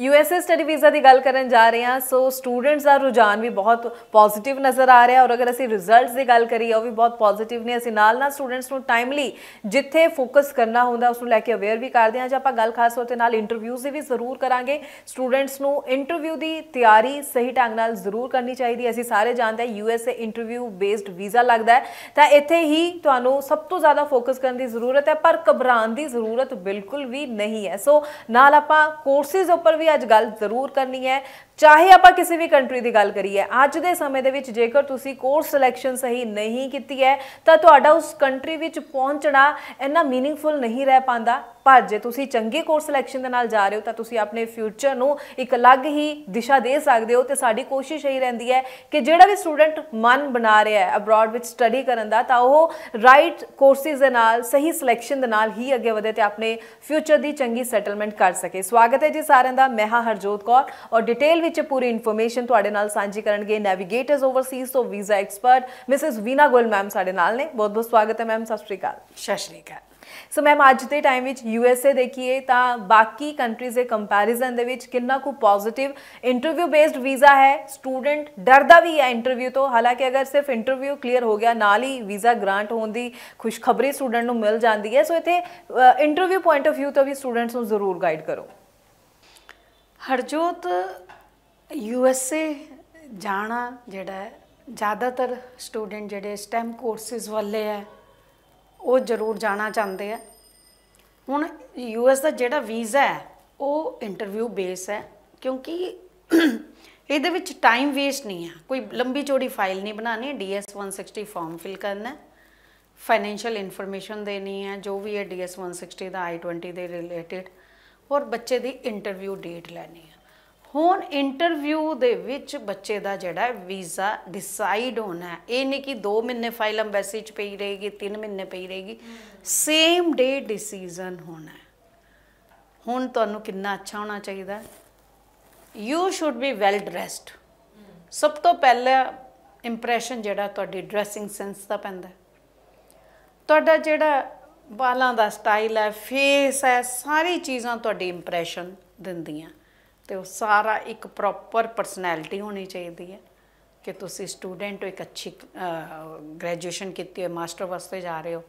USA study visa ਦੀ ਗੱਲ ਕਰਨ ਜਾ ਰਹੇ ਹਾਂ ਸੋ ਸਟੂਡੈਂਟਸ ਦਾ ਰੁਝਾਨ ਵੀ ਬਹੁਤ ਪੋਜ਼ਿਟਿਵ ਨਜ਼ਰ ਆ ਰਿਹਾ ਔਰ ਅਗਰ ਅਸੀਂ ਰਿਜ਼ਲਟਸ ਦੀ ਗੱਲ ਕਰੀਏ ਉਹ ਵੀ ਬਹੁਤ ਪੋਜ਼ਿਟਿਵ ਨੇ ਅਸੀਂ ਨਾਲ ਨਾਲ ਸਟੂਡੈਂਟਸ ਨੂੰ ਟਾਈਮਲੀ ਜਿੱਥੇ ਫੋਕਸ ਕਰਨਾ ਹੁੰਦਾ ਉਸ ਨੂੰ ਲੈ ਕੇ ਅਵੇਅਰ ਵੀ ਕਰਦੇ ਹਾਂ ਜੇ ਆਪਾਂ ਗੱਲ ਖਾਸ ਤੌਰ ਤੇ ਨਾਲ ਇੰਟਰਵਿਊਜ਼ ਦੀ ਵੀ ਜ਼ਰੂਰ ਕਰਾਂਗੇ ਸਟੂਡੈਂਟਸ ਨੂੰ ਇੰਟਰਵਿਊ ਦੀ ਤਿਆਰੀ ਸਹੀ ਢੰਗ ਨਾਲ ਜ਼ਰੂਰ ਕਰਨੀ ਚਾਹੀਦੀ ਅਸੀਂ ਸਾਰੇ ਜਾਣਦੇ ਹਾਂ ਯੂਐਸਏ ਇੰਟਰਵਿਊ ਬੇਸਡ ਵੀਜ਼ਾ ਲੱਗਦਾ ਹੈ ਤਾਂ ਇੱਥੇ ਹੀ ਤੁਹਾਨੂੰ ਸਭ ਤੋਂ ਜ਼ਿਆਦਾ ਫੋਕਸ ਕਰਨ ਦੀ ਜ਼ਰੂਰਤ ਹੈ ਪਰ ਘਬਰਾਉਣ ਦੀ ਜ਼ਰੂਰਤ ਬਿਲਕੁਲ ਵੀ ਨਹੀਂ ਹੈ ਸੋ ਨਾਲ ਆਪਾਂ ਕੋਰਸਿਸ ਉੱਪਰ ਵੀ ਅੱਜ ਗੱਲ ਜ਼ਰੂਰ ਕਰਨੀ ਹੈ ਚਾਹੇ ਆਪਾਂ ਕਿਸੇ ਵੀ ਕੰਟਰੀ ਦੀ ਗੱਲ ਕਰੀਏ ਅੱਜ ਦੇ ਸਮੇਂ ਦੇ ਵਿੱਚ ਜੇਕਰ ਤੁਸੀਂ ਕੋਰਸ ਸਿਲੈਕਸ਼ਨ ਸਹੀ ਨਹੀਂ ਕੀਤੀ ਹੈ ਤਾਂ ਤੁਹਾਡਾ ਉਸ ਕੰਟਰੀ ਵਿੱਚ ਪਹੁੰਚਣਾ ਇੰਨਾ मीनिंगफुल ਨਹੀਂ ਰਹਿ ਪਾਂਦਾ ਪਰ ਜੇ ਤੁਸੀਂ ਚੰਗੇ ਕੋਰਸ ਸਿਲੈਕਸ਼ਨ ਦੇ ਨਾਲ ਜਾ ਰਹੇ ਹੋ ਤਾਂ ਤੁਸੀਂ ਆਪਣੇ ਫਿਊਚਰ ਨੂੰ ਇੱਕ ਅਲੱਗ ਹੀ ਦਿਸ਼ਾ ਦੇ ਸਕਦੇ ਹੋ ਤੇ ਸਾਡੀ ਕੋਸ਼ਿਸ਼ ਇਹੀ ਰਹਿੰਦੀ ਹੈ ਕਿ ਜਿਹੜਾ ਵੀ ਸਟੂਡੈਂਟ ਮਨ ਬਣਾ ਰਿਹਾ ਹੈ ਅਬਰਾਡ ਵਿੱਚ ਸਟੱਡੀ ਕਰਨ ਦਾ ਤਾਂ ਉਹ ਰਾਈਟ ਕੋਰਸਿਸ ਦੇ ਨਾਲ ਸਹੀ ਸਿਲੈਕਸ਼ਨ ਦੇ ਨਾਲ ਹੀ ਅੱਗੇ ਵਧੇ ਤੇ ਆਪਣੇ ਫਿਊਚਰ ਦੀ ਚੰਗੀ ਸੈਟਲਮੈਂਟ ਕਰ ਸਕੇ ਸਵਾਗਤ ਹੈ ਜੀ ਸਾਰਿਆਂ ਦਾ ਮੈਂ ਹਾਂ ਹਰਜੋਤ ਕੌਰ ਔਰ ਡਿਟੇਲ ਵਿੱਚ ਪੂਰੀ ਇਨਫੋਰਮੇਸ਼ਨ ਤੁਹਾਡੇ ਨਾਲ ਸਾਂਝੀ ਕਰਨਗੇ ਨੈਵੀਗੇਟਰਸ ਓਵਰਸੀਜ਼ ਤੋਂ visa expert Mrs Veena Goel ma'am ਸਾਡੇ ਨਾਲ ਨੇ ਬਹੁਤ ਬਹੁਤ ਸਵਾਗਤ ਹੈ ਮੈਮ ਸਤਿ ਸ਼੍ਰੀ ਅਕਾਲ ਸਤਿ ਸ਼੍ਰੀ ਅਕਾਲ ਸੋ ਮੈਮ ਅੱਜ ਦੇ ਟਾਈਮ ਵਿੱਚ ਯੂ ਐਸ ਏ ਦੇਖੀਏ ਤਾਂ ਬਾਕੀ ਕੰਟਰੀਜ਼ ਦੇ ਕੰਪੈਰੀਜ਼ਨ ਦੇ ਵਿੱਚ ਕਿੰਨਾ ਕੁ ਪੋਜ਼ਿਟਿਵ ਇੰਟਰਵਿਊ ਬੇਸਡ ਵੀਜ਼ਾ ਹੈ ਸਟੂਡੈਂਟ ਡਰਦਾ ਵੀ ਹੈ ਇੰਟਰਵਿਊ ਤੋਂ ਹਾਲਾਂਕਿ ਅਗਰ ਸਿਰਫ ਇੰਟਰਵਿਊ ਕਲੀਅਰ ਹੋ ਗਿਆ ਨਾਲ ਹੀ ਵੀਜ਼ਾ ਗ੍ਰਾਂਟ ਹੋਣ ਦੀ ਖੁਸ਼ਖਬਰੀ ਸਟੂਡੈਂਟ ਨੂੰ ਮਿਲ ਜਾਂਦੀ ਹੈ ਸੋ ਇਥੇ ਇੰਟਰਵਿਊ ਪੁਆਇੰਟ ਆਫ View ਤੋਂ ਵੀ ਸਟੂਡੈਂਟਸ ਨੂੰ ਜ਼ਰੂਰ ਗਾਈਡ ਕਰੋ ਹਰਜੋਤ ਯੂ ਐਸ ਏ ਜਾਣਾ ਜਿਹੜਾ ਜ਼ਿਆਦਾਤਰ ਸਟੂਡੈਂਟ ਜਿਹੜੇ ਸਟੈਮ ਕੋਰਸਿਸ ਵੱਲੇ ਆ ਉਹ ਜ਼ਰੂਰ ਜਾਣਾ ਚਾਹੁੰਦੇ ਆ ਹੁਣ ਯੂ ਐਸ ਦਾ ਜਿਹੜਾ ਵੀਜ਼ਾ ਹੈ ਉਹ ਇੰਟਰਵਿਊ ਬੇਸ ਹੈ ਕਿਉਂਕਿ ਇਹਦੇ ਵਿੱਚ ਟਾਈਮ ਵੇਸਟ ਨਹੀਂ ਹੈ ਕੋਈ ਲੰਬੀ ਚੌੜੀ ਫਾਈਲ ਨਹੀਂ ਬਣਾਣੀ ਡੀਐਸ 160 ਫਾਰਮ ਫਿਲ ਕਰਨਾ ਫਾਈਨੈਂਸ਼ੀਅਲ ਇਨਫੋਰਮੇਸ਼ਨ ਦੇਣੀ ਹੈ ਜੋ ਵੀ ਹੈ ਡੀਐਸ 160 ਦਾ ਆਈ 20 ਦੇ ਰਿਲੇਟਡ ਔਰ ਬੱਚੇ ਦੀ ਇੰਟਰਵਿਊ ਡੇਟ ਲੈਣੀ ਹੈ ਹੁਣ ਇੰਟਰਵਿਊ ਦੇ ਵਿੱਚ ਬੱਚੇ ਦਾ ਜਿਹੜਾ ਵੀਜ਼ਾ ਡਿਸਾਈਡ ਹੋਣਾ ਇਹ ਨਹੀਂ ਕਿ 2 ਮਹੀਨੇ ਫਾਈਲ ਐਮਬੈਸੀ 'ਚ ਪਈ ਰਹੇਗੀ 3 ਮਹੀਨੇ ਪਈ ਰਹੇਗੀ ਸੇਮ ਡੇ ਡਿਸੀਜਨ ਹੋਣਾ ਹੁਣ ਤੁਹਾਨੂੰ ਕਿੰਨਾ ਅੱਛਾ ਹੋਣਾ ਚਾਹੀਦਾ you should be well dressed ਸਭ ਤੋਂ ਪਹਿਲਾ ਇੰਪ੍ਰੈਸ਼ਨ ਜਿਹੜਾ ਤੁਹਾਡੀ ਡਰੈਸਿੰਗ ਸੈਂਸ ਦਾ ਪੈਂਦਾ ਤੁਹਾਡਾ ਜਿਹੜਾ ਵਾਲਾਂ ਦਾ ਸਟਾਈਲ ਹੈ ਫੇਸ ਹੈ ਸਾਰੀ ਚੀਜ਼ਾਂ ਤੁਹਾਡੀ ਇੰਪ੍ਰੈਸ਼ਨ ਦਿੰਦੀਆਂ ਤੇ ਉਹ ਸਾਰਾ ਇੱਕ ਪ੍ਰੋਪਰ ਪਰਸਨੈਲਿਟੀ ਹੋਣੀ ਚਾਹੀਦੀ ਹੈ ਕਿ ਤੁਸੀਂ ਸਟੂਡੈਂਟ ਹੋ ਇੱਕ ਅੱਛੀ ਗ੍ਰੈਜੂਏਸ਼ਨ ਕੀਤੀ ਹੈ ਮਾਸਟਰ ਵਾਸਤੇ ਜਾ ਰਹੇ ਹੋ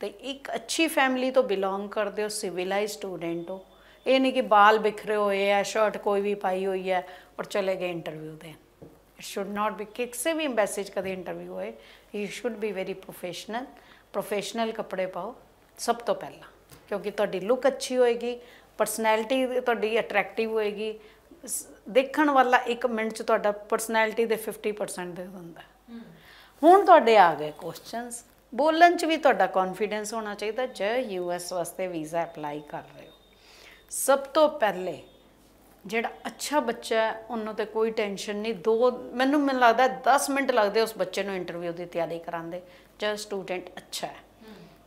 ਤੇ ਇੱਕ ਅੱਛੀ ਫੈਮਿਲੀ ਤੋਂ ਬਿਲੋਂਗ ਕਰਦੇ ਹੋ ਸਿਵਲਾਈਜ਼ਡ ਸਟੂਡੈਂਟ ਹੋ ਇਹ ਨਹੀਂ ਕਿ ਬਾਲ ਬਿਖਰੇ ਹੋਏ ਆ ਸ਼ਰਟ ਕੋਈ ਵੀ ਪਾਈ ਹੋਈ ਹੈ ਔਰ ਚਲੇ ਗਏ ਇੰਟਰਵਿਊ ਦੇ ਇਟ ਸ਼ੁੱਡ ਨਾਟ ਬੀ ਕਿਸੇ ਵੀ ਮੈਸੇਜ ਕਦੇ ਇੰਟਰਵਿਊ ਹੋਏ you should be very professional professional ਕੱਪੜੇ ਪਾਓ ਸਭ ਤੋਂ ਪਹਿਲਾਂ ਕਿਉਂਕਿ ਤੁਹਾਡੀ ਲੁੱਕ ਅੱਛੀ ਹੋਏਗੀ ਪਰਸਨੈਲਿਟੀ ਤੁਹਾਡੀ ਅਟਰੈਕਟਿਵ ਹੋਏਗੀ ਦੇਖਣ ਵਾਲਾ 1 ਮਿੰਟ ਚ ਤੁਹਾਡਾ ਪਰਸਨੈਲਿਟੀ ਦੇ 50% ਦੇ ਦਿੰਦਾ ਹੁਣ ਤੁਹਾਡੇ ਆ ਗਏ ਕੁਐਸਚਨਸ ਬੋਲਣ ਚ ਵੀ ਤੁਹਾਡਾ ਕੌਨਫੀਡੈਂਸ ਹੋਣਾ ਚਾਹੀਦਾ ਜੇ ਯੂਐਸ ਵਾਸਤੇ ਵੀਜ਼ਾ ਅਪਲਾਈ ਕਰ ਰਹੇ ਹੋ ਸਭ ਤੋਂ ਪਹਿਲੇ ਜਿਹੜਾ ਅੱਛਾ ਬੱਚਾ ਹੈ ਉਹਨੂੰ ਤੇ ਕੋਈ ਟੈਨਸ਼ਨ ਨਹੀਂ ਦੋ ਮੈਨੂੰ ਮੈਨੂੰ ਲੱਗਦਾ 10 ਮਿੰਟ ਲੱਗਦੇ ਉਸ ਬੱਚੇ ਨੂੰ ਇੰਟਰਵਿਊ ਦੀ ਤਿਆਰੀ ਕਰਾਉਂਦੇ ਜੇ ਸਟੂਡੈਂਟ ਅੱਛਾ ਹੈ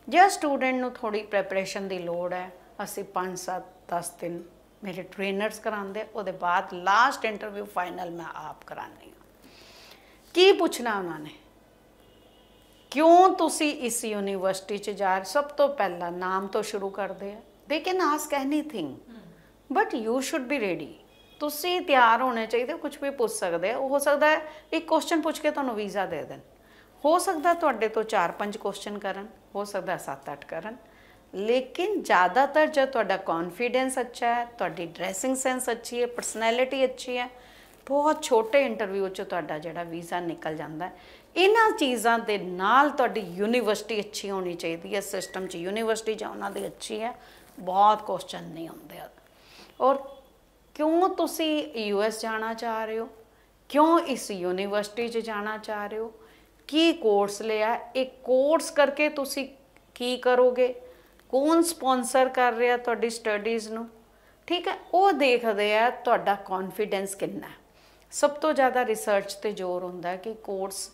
ਜੇ ਸਟੂਡੈਂਟ ਨੂੰ ਥੋੜੀ ਪ੍ਰੈਪਰੇਸ਼ਨ ਦੀ ਲੋੜ ਹੈ ਅਸੀਂ 5-7 10 ਦਿਨ ਮੇਰੇ ਟ੍ਰੇਨਰਸ ਕਰਾਉਂਦੇ ਉਹਦੇ ਬਾਅਦ ਲਾਸਟ ਇੰਟਰਵਿਊ ਫਾਈਨਲ ਮੈਂ ਆਪ ਕਰਾਨੀ ਕੀ ਪੁੱਛਣਾ ਉਹਨਾਂ ਨੇ ਕਿਉਂ ਤੁਸੀਂ ਇਸ ਯੂਨੀਵਰਸਿਟੀ 'ਚ ਜਾ ਸਭ ਤੋਂ ਪਹਿਲਾਂ ਨਾਮ ਤੋਂ ਸ਼ੁਰੂ ਕਰਦੇ ਆ they can ask anything but you should be ready ਤੁਸੀਂ ਤਿਆਰ ਹੋਣੇ ਚਾਹੀਦੇ ਕੁਝ ਵੀ ਪੁੱਛ ਸਕਦੇ ਹੋ ਹੋ ਸਕਦਾ ਹੈ ਇੱਕ ਕੁਐਸਚਨ ਪੁੱਛ ਕੇ ਤੁਹਾਨੂੰ ਵੀਜ਼ਾ ਦੇ ਦੇਣ ਹੋ ਸਕਦਾ ਤੁਹਾਡੇ ਤੋਂ 4-5 ਕੁਐਸਚਨ ਕਰਨ ਹੋ ਸਕਦਾ 7-8 ਕਰਨ ਲੇਕਿਨ ਜ਼ਿਆਦਾਤਰ ਜੇ ਤੁਹਾਡਾ ਕੌਨਫੀਡੈਂਸ ਅੱਛਾ ਹੈ ਤੁਹਾਡੀ ਡਰੈਸਿੰਗ ਸੈਂਸ ਅੱਛੀ ਹੈ ਪਰਸਨੈਲਿਟੀ ਅੱਛੀ ਹੈ ਬਹੁਤ ਛੋਟੇ ਇੰਟਰਵਿਊ 'ਚ ਤੁਹਾਡਾ ਜਿਹੜਾ ਵੀਜ਼ਾ ਨਿਕਲ ਜਾਂਦਾ ਹੈ ਇਹਨਾਂ ਚੀਜ਼ਾਂ ਦੇ ਨਾਲ ਤੁਹਾਡੀ ਯੂਨੀਵਰਸਿਟੀ ਅੱਛੀ ਹੋਣੀ ਚਾਹੀਦੀ ਹੈ ਸਿਸਟਮ 'ਚ ਯੂਨੀਵਰਸਿਟੀ ਜਾਂ ਉਹਨਾਂ ਦੀ ਅੱਛੀ ਹੈ ਬਹੁਤ ਕੁਐਸਚਨ ਨਹੀਂ ਹੁੰਦੇ ਔਰ ਕਿਉਂ ਤੁਸੀਂ ਯੂਐਸ ਜਾਣਾ ਚਾਹ ਰਹੇ ਹੋ ਕਿਉਂ ਇਸ ਯੂਨੀਵਰਸਿਟੀ 'ਚ ਜਾਣਾ ਚਾਹ ਰਹੇ ਹੋ ਕੀ ਕੋਰਸ ਲਿਆ ਇਹ ਕੋਰਸ ਕਰਕੇ ਤੁਸੀਂ ਕੀ ਕਰੋਗੇ ਕੌਣ ਸਪான்ਸਰ ਕਰ ਰਿਹਾ ਤੁਹਾਡੀ ਸਟੱਡੀਜ਼ ਨੂੰ ਠੀਕ ਹੈ ਉਹ ਦੇਖਦੇ ਆ ਤੁਹਾਡਾ ਕੌਨਫੀਡੈਂਸ ਕਿੰਨਾ ਸਭ ਤੋਂ ਜ਼ਿਆਦਾ ਰਿਸਰਚ ਤੇ ਜ਼ੋਰ ਹੁੰਦਾ ਕਿ ਕੋਰਸ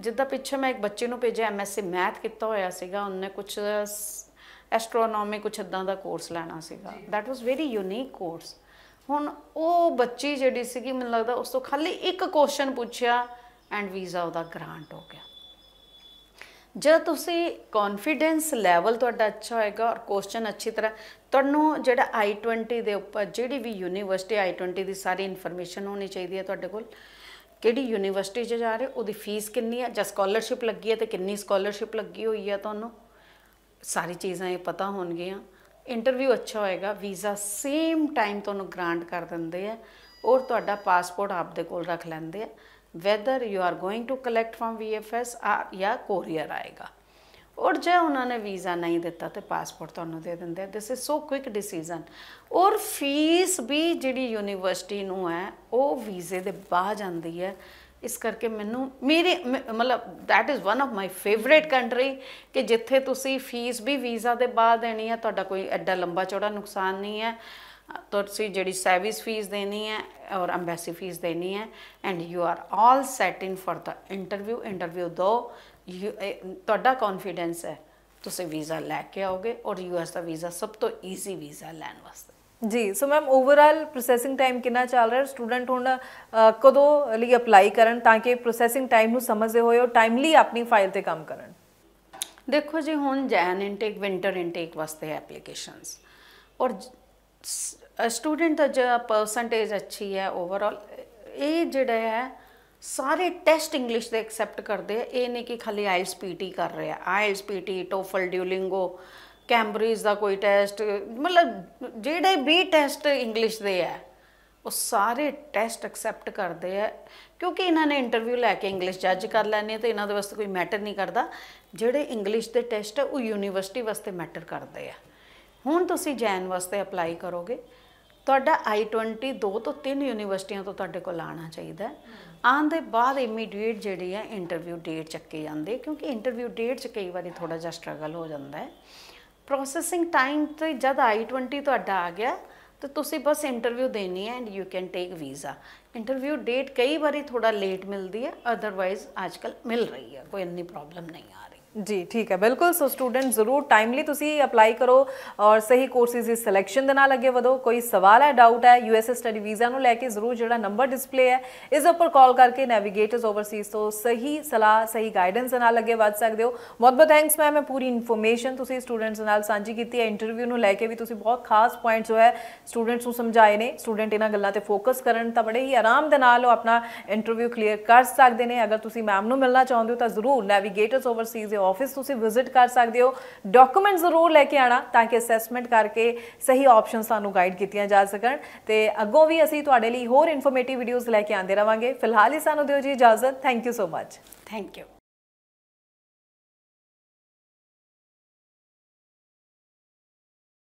ਜਿੱਦਾਂ ਪਿੱਛੇ ਮੈਂ ਇੱਕ ਬੱਚੇ ਨੂੰ ਭੇਜਿਆ ਐਮਐਸਸੀ ਮੈਥ ਕੀਤਾ ਹੋਇਆ ਸੀਗਾ ਉਹਨੇ ਕੁਝ ਐਸਟ੍ਰੋਨੋਮੀ ਕੁਝ ਇਦਾਂ ਦਾ ਕੋਰਸ ਲੈਣਾ ਸੀਗਾ that was very unique course ਹੁਣ ਉਹ ਬੱਚੀ ਜਿਹੜੀ ਸੀਗੀ ਮੈਨੂੰ ਲੱਗਦਾ ਉਸ ਤੋਂ ਖਾਲੀ ਇੱਕ ਕੁਐਸਚਨ ਪੁੱਛਿਆ ਐਂਡ ਵੀਜ਼ਾ ਉਹਦਾ ਗ੍ਰਾਂਟ ਹੋ ਗਿਆ ਜੇ ਤੁਸੀਂ ਕੌਨਫੀਡੈਂਸ ਲੈਵਲ ਤੁਹਾਡਾ ਅੱਛਾ ਹੋਏਗਾ ਔਰ ਕੁਐਸਚਨ ਅੱਛੀ ਤਰ੍ਹਾਂ ਤੁਹਾਨੂੰ ਜਿਹੜਾ i20 ਦੇ ਉੱਪਰ ਜਿਹੜੀ ਵੀ ਯੂਨੀਵਰਸਿਟੀ i20 ਦੀ ਸਾਰੀ ਇਨਫੋਰਮੇਸ਼ਨ ਹੋਣੀ ਚਾਹੀਦੀ ਹੈ ਤੁਹਾਡੇ ਕੋਲ ਕਿਹੜੀ ਯੂਨੀਵਰਸਿਟੀ 'ਚ ਜਾ ਰਹੇ ਉਹਦੀ ਫੀਸ ਕਿੰਨੀ ਹੈ ਜਾਂ ਸਕਾਲਰਸ਼ਿਪ ਲੱਗੀ ਹੈ ਤੇ ਕਿੰਨੀ ਸਕਾਲਰਸ਼ਿਪ ਲੱਗੀ ਹੋਈ ਹੈ ਤੁਹਾਨੂੰ ਸਾਰੀ ਚੀਜ਼ਾਂ ਇਹ ਪਤਾ ਹੋਣਗੀਆਂ ਇੰਟਰਵਿਊ ਅੱਛਾ ਹੋਏਗਾ ਵੀਜ਼ਾ ਸੇਮ ਟਾਈਮ ਤੁਹਾਨੂੰ ਗ੍ਰਾਂਟ ਕਰ ਦਿੰਦੇ ਆ ਔਰ ਤੁਹਾਡਾ ਪਾਸਪੋਰਟ ਆਪ ਦੇ ਕੋਲ ਰੱਖ ਲੈਂਦੇ ਆ whether you are going to collect from VFS ਜਾਂ ਕੋਰੀਅਰ ਆਏਗਾ ਔਰ ਜੇ ਉਹਨਾਂ ਨੇ ਵੀਜ਼ਾ ਨਹੀਂ ਦਿੱਤਾ ਤੇ ਪਾਸਪੋਰਟ ਤੁਹਾਨੂੰ ਦੇ ਦਿੰਦੇ this is so quick decision ਔਰ ਫੀਸ ਵੀ ਜਿਹੜੀ ਯੂਨੀਵਰਸਿਟੀ ਨੂੰ ਹੈ ਉਹ ਵੀਜ਼ੇ ਦੇ ਬਾਹਰ ਜਾਂਦੀ ਹੈ ਇਸ ਕਰਕੇ ਮੈਨੂੰ ਮੇਰੇ ਮਤਲਬ that is one of my favourite country ਕਿ ਜਿੱਥੇ ਤੁਸੀਂ ਫੀਸ ਵੀ ਵੀਜ਼ਾ ਦੇ ਬਾਅਦ ਦੇਣੀ ਹੈ ਤੁਹਾਡਾ ਕੋਈ ਐਡਾ ਲੰਬਾ ਚੌੜਾ ਨੁਕਸਾਨ ਨਹੀਂ ਹੈ ਤੁਸੀਂ ਜਿਹੜੀ ਸਰਵਿਸ ਫੀਸ ਦੇਣੀ ਹੈ ਔਰ एम्बेसी ਫੀਸ ਦੇਣੀ ਹੈ and you are all set in for the interview interview ਦੋ ਤੁਹਾਡਾ ਕੌਨਫੀਡੈਂਸ ਹੈ ਤੁਸੀਂ ਵੀਜ਼ਾ ਲੈ ਕੇ ਆਓਗੇ ਔਰ ਯੂਐਸ ਦਾ ਵੀਜ਼ਾ ਸਭ ਤੋਂ ਈਜ਼ੀ ਵੀਜ਼ਾ ਲੈਣ ਵਾਸਤੇ ਜੀ so ma'am overall processing time ਕਿੰਨਾ ਚੱਲ ਰਿਹਾ ਸਟੂਡੈਂਟ ਹੁਣ ਕਦੋਂ ਲਈ ਅਪਲਾਈ ਕਰਨ ਤਾਂ ਕਿ ਪ੍ਰੋਸੈਸਿੰਗ ਟਾਈਮ ਨੂੰ ਸਮਝਦੇ ਹੋਏ ਔਰ ਟਾਈਮਲੀ ਆਪਣੀ ਫਾਈਲ ਤੇ ਕੰਮ ਕਰਨ ਦੇਖੋ ਜੀ ਹੁਣ ਜੈਨ ਇਨਟੇਕ ਵਿంటర్ ਇਨਟੇਕ ਵਾਸਤੇ ਐਪਲੀਕੇਸ਼ਨਸ ਔਰ ਸਟੂਡੈਂਟ ਦਾ ਜੋ ਪਰਸੈਂਟੇਜ ਅੱਛੀ ਹੈ ਓਵਰਆਲ ਇਹ ਜਿਹੜਾ ਹੈ ਸਾਰੇ ਟੈਸਟ ਇੰਗਲਿਸ਼ ਦੇ ਐਕਸੈਪਟ ਕਰਦੇ ਆ ਇਹ ਨਹੀਂ ਕਿ ਖਾਲੀ ਆਇਲਸ ਪੀਟੀ ਕਰ ਰਿਹਾ IELTS PTE TOEFL Duolingo Cambridge ਦਾ ਕੋਈ ਟੈਸਟ ਮਤਲਬ ਜਿਹੜੇ ਵੀ ਟੈਸਟ ਇੰਗਲਿਸ਼ ਦੇ ਆ ਉਹ ਸਾਰੇ ਟੈਸਟ ਐਕਸੈਪਟ ਕਰਦੇ ਆ ਕਿਉਂਕਿ ਇਹਨਾਂ ਨੇ ਇੰਟਰਵਿਊ ਲੈ ਕੇ ਇੰਗਲਿਸ਼ ਜੱਜ ਕਰ ਲੈਣੀ ਹੈ ਤੇ ਇਹਨਾਂ ਦੇ ਵਾਸਤੇ ਕੋਈ ਮੈਟਰ ਨਹੀਂ ਕਰਦਾ ਜਿਹੜੇ ਇੰਗਲਿਸ਼ ਦੇ ਟੈਸਟ ਆ ਉਹ ਯੂਨੀਵਰਸਿਟੀ ਵਾਸਤੇ ਮੈਟਰ ਕਰਦੇ ਆ ਹੁਣ ਤੁਸੀਂ ਜੈਨ ਵਾਸਤੇ ਅਪਲਾਈ ਕਰੋਗੇ ਤੁਹਾਡਾ I20 ਦੋ ਤੋਂ ਤਿੰਨ ਯੂਨੀਵਰਸਿਟੀਆਂ ਤੋਂ ਤੁਹਾਡੇ ਕੋਲ ਆਣਾ ਚਾਹੀਦਾ ਆਨ ਦੇ ਬਾਅਦ ਇਮੀਡੀਏਟ ਜਿਹੜੀ ਹੈ ਇੰਟਰਵਿਊ ਡੇਟ ਚੱਕੀ ਜਾਂਦੇ ਕਿਉਂਕਿ ਇੰਟਰਵਿਊ ਡੇਟ 'ਚ ਕਈ ਵਾਰੀ ਥੋੜਾ ਜਿਹਾ ਸਟਰਗਲ ਹੋ ਜਾਂਦਾ ਹੈ ਪ੍ਰੋਸੈਸਿੰਗ ਟਾਈਮ ਤੇ ਜਦ I20 ਤੁਹਾਡਾ ਆ ਗਿਆ ਤੇ ਤੁਸੀਂ ਬਸ ਇੰਟਰਵਿਊ ਦੇਣੀ ਹੈ and you can take visa interview date ਕਈ ਵਾਰੀ ਥੋੜਾ ਲੇਟ ਮਿਲਦੀ ਹੈ ਅਦਰਵਾਈਜ਼ ਅੱਜਕੱਲ ਮਿਲ ਰਹੀ ਹੈ ਕੋਈ ਇੰਨੀ ਪ੍ਰੋਬਲਮ ਨਹੀਂ ਆ ਜੀ ਠੀਕ ਹੈ ਬਿਲਕੁਲ ਸੋ ਸਟੂਡੈਂਟ ਜ਼ਰੂਰ ਟਾਈਮਲੀ ਤੁਸੀਂ ਅਪਲਾਈ ਕਰੋ ਔਰ ਸਹੀ ਕੋਰਸਿਸ ਦੀ ਸਿਲੈਕਸ਼ਨ ਦੇ ਨਾਲ ਅੱਗੇ ਵਧੋ ਕੋਈ ਸਵਾਲ ਹੈ ਡਾਊਟ ਹੈ ਯੂਐਸਐਸ ਸਟੱਡੀ ਵੀਜ਼ਾ ਨੂੰ ਲੈ ਕੇ ਜ਼ਰੂਰ ਜਿਹੜਾ ਨੰਬਰ ਡਿਸਪਲੇ ਹੈ ਇਸ ਉੱਪਰ ਕਾਲ ਕਰਕੇ ਨੈਵੀਗੇਟਰਸ ਓਵਰਸੀਜ਼ ਤੋਂ ਸਹੀ ਸਲਾਹ ਸਹੀ ਗਾਈਡੈਂਸ ਦੇ ਨਾਲ ਅੱਗੇ ਵਧ ਸਕਦੇ ਹੋ ਬਹੁਤ ਬਹੁਤ ਥੈਂਕਸ ਮੈਮ ਮੈਂ ਪੂਰੀ ਇਨਫੋਰਮੇਸ਼ਨ ਤੁਸੀਂ ਸਟੂਡੈਂਟਸ ਨਾਲ ਸਾਂਝੀ ਕੀਤੀ ਹੈ ਇੰਟਰਵਿਊ ਨੂੰ ਲੈ ਕੇ ਵੀ ਤੁਸੀਂ ਬਹੁਤ ਖਾਸ ਪੁਆਇੰਟਸ ਹੋਇਆ ਸਟੂਡੈਂਟਸ ਨੂੰ ਸਮਝਾਏ ਨੇ ਸਟੂਡੈਂਟ ਇਹਨਾਂ ਗੱਲਾਂ ਤੇ ਫੋਕਸ ਕਰਨ ਤਾਂ ਬੜੇ ਹੀ ਆਰਾਮ ਦੇ ਨਾਲ ਉਹ ਆਪਣਾ ਇੰਟਰਵਿਊ ਕਲੀਅਰ ਕਰ ਸਕਦੇ ਨੇ ਅਗਰ ਤੁਸੀਂ ਮੈਮ ਨੂੰ ਮਿਲਣਾ ਚਾਹੁੰਦੇ ਹੋ ਤਾਂ ਜ਼ਰੂਰ ਨੈਵੀਗੇਟਰਸ ਓਵਰਸੀਜ਼ ਦੇ ਆਫਿਸ ਤੁਸੀਂ ਵਿਜ਼ਿਟ ਕਰ ਸਕਦੇ ਹੋ ਡਾਕੂਮੈਂਟ ਜ਼ਰੂਰ ਲੈ ਕੇ ਆਣਾ ਤਾਂ ਕਿ ਅਸੈਸਮੈਂਟ ਕਰਕੇ ਸਹੀ ਆਪਸ਼ਨ ਸਾਨੂੰ ਗਾਈਡ ਕੀਤੀਆਂ ਜਾ ਸਕਣ ਤੇ ਅੱਗੋਂ ਵੀ ਅਸੀਂ ਤੁਹਾਡੇ ਲਈ ਹੋਰ ਇਨਫੋਰਮੇਟਿਵ ਵੀਡੀਓਜ਼ ਲੈ ਕੇ ਆਂਦੇ ਰਵਾਂਗੇ ਫਿਲਹਾਲ ਹੀ ਸਾਨੂੰ ਦਿਓ ਜੀ ਇਜਾਜ਼ਤ thank you so much thank you